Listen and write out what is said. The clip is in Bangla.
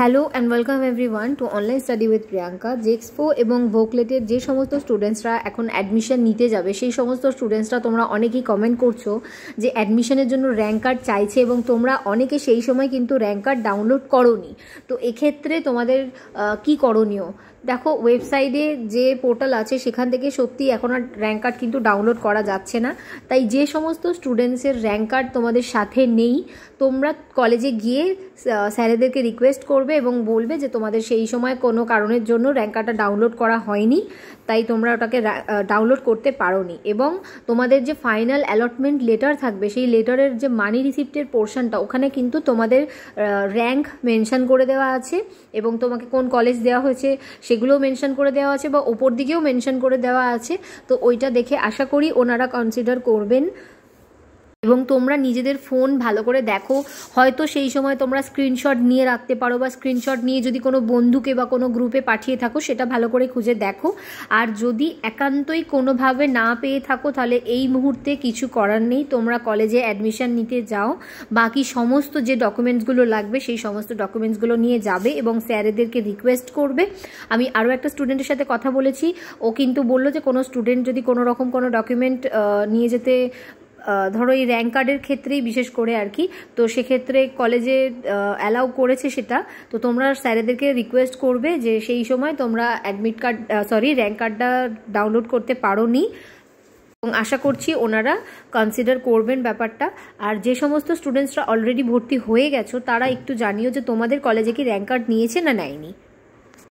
hello and welcome one to online study with Priyanka জেক্সপো এবং ভোকলেটের যে সমস্ত স্টুডেন্টসরা এখন অ্যাডমিশন নিতে যাবে সেই সমস্ত স্টুডেন্টসরা তোমরা অনেকেই কমেন্ট করছো যে অ্যাডমিশনের জন্য র্যাঙ্ক কার্ড চাইছে এবং তোমরা অনেকে সেই সময় কিন্তু র্যাঙ্ক কার্ড ডাউনলোড করনি তো এক্ষেত্রে তোমাদের কি করণীয় দেখো ওয়েবসাইটে যে পোর্টাল আছে সেখান থেকে সত্যি এখন আর র্যাঙ্ক কার্ড কিন্তু ডাউনলোড করা যাচ্ছে না তাই যে সমস্ত স্টুডেন্টসের র্যাঙ্ক কার্ড তোমাদের সাথে নেই তোমরা কলেজে গিয়ে স্যারেদেরকে রিকোয়েস্ট করো করবে এবং বলবে যে তোমাদের সেই সময় কোনো কারণের জন্য র্যাঙ্ক ডাউনলোড করা হয়নি তাই তোমরা ওটাকে ডাউনলোড করতে পারো এবং তোমাদের যে ফাইনাল অ্যালটমেন্ট লেটার থাকবে সেই লেটারের যে মানি রিসিপ্টের পোর্শনটা ওখানে কিন্তু তোমাদের র্যাঙ্ক মেনশন করে দেওয়া আছে এবং তোমাকে কোন কলেজ দেওয়া হয়েছে সেগুলোও মেনশন করে দেওয়া আছে বা ওপর দিকেও মেনশন করে দেওয়া আছে তো ওইটা দেখে আশা করি ওনারা কনসিডার করবেন এবং তোমরা নিজেদের ফোন ভালো করে দেখো হয়তো সেই সময় তোমরা স্ক্রিনশট নিয়ে রাখতে পারো বা স্ক্রিনশট নিয়ে যদি কোনো বন্ধুকে বা কোনো গ্রুপে পাঠিয়ে থাকো সেটা ভালো করে খুঁজে দেখো আর যদি একান্তই কোনোভাবে না পেয়ে থাকো তাহলে এই মুহূর্তে কিছু করার নেই তোমরা কলেজে অ্যাডমিশান নিতে যাও বাকি সমস্ত যে ডকুমেন্টসগুলো লাগবে সেই সমস্ত ডকুমেন্টসগুলো নিয়ে যাবে এবং স্যারেদেরকে রিকোয়েস্ট করবে আমি আরও একটা স্টুডেন্টের সাথে কথা বলেছি ও কিন্তু বললো যে কোনো স্টুডেন্ট যদি কোনো রকম কোনো ডকুমেন্ট নিয়ে যেতে ধরো এই র্যাঙ্ক কার্ডের ক্ষেত্রেই বিশেষ করে আর কি তো সেক্ষেত্রে কলেজে অ্যালাউ করেছে সেটা তো তোমরা স্যারেদেরকে রিকোয়েস্ট করবে যে সেই সময় তোমরা অ্যাডমিট কার্ড সরি র্যাঙ্ক কার্ডটা ডাউনলোড করতে পারো নি এবং আশা করছি ওনারা কনসিডার করবেন ব্যাপারটা আর যে সমস্ত স্টুডেন্টসরা অলরেডি ভর্তি হয়ে গেছো তারা একটু জানিও যে তোমাদের কলেজে কি র্যাঙ্ক কার্ড নিয়েছে না নেয়নি